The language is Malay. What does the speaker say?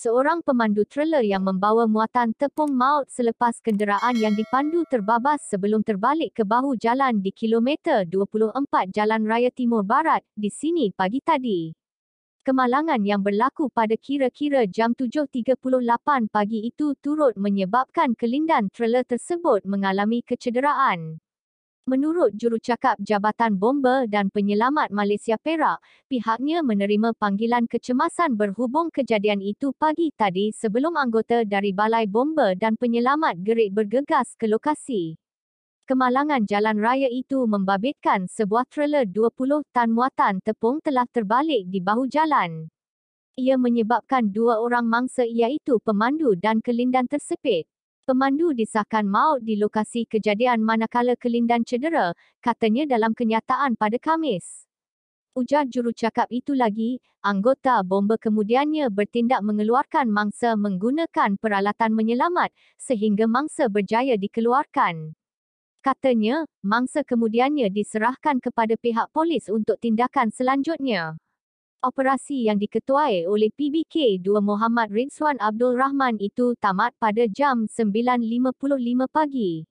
seorang pemandu trailer yang membawa muatan tepung maut selepas kenderaan yang dipandu terbabas sebelum terbalik ke bahu jalan di kilometer 24 Jalan Raya Timur Barat di sini pagi tadi. Kemalangan yang berlaku pada kira-kira jam 7.38 pagi itu turut menyebabkan kelindan trailer tersebut mengalami kecederaan. Menurut jurucakap Jabatan Bomba dan Penyelamat Malaysia Perak, pihaknya menerima panggilan kecemasan berhubung kejadian itu pagi tadi sebelum anggota dari Balai Bomba dan Penyelamat Gerik bergegas ke lokasi. Kemalangan jalan raya itu membabitkan sebuah trailer 20 tan muatan tepung telah terbalik di bahu jalan. Ia menyebabkan dua orang mangsa iaitu pemandu dan kelindan tersepit pemandu disahkan maut di lokasi kejadian manakala kelindan cedera, katanya dalam kenyataan pada Khamis. Ujar jurucakap itu lagi, anggota bomba kemudiannya bertindak mengeluarkan mangsa menggunakan peralatan menyelamat sehingga mangsa berjaya dikeluarkan. Katanya, mangsa kemudiannya diserahkan kepada pihak polis untuk tindakan selanjutnya operasi yang diketuai oleh PBK 2 Muhammad Rizwan Abdul Rahman itu tamat pada jam 9.55 pagi.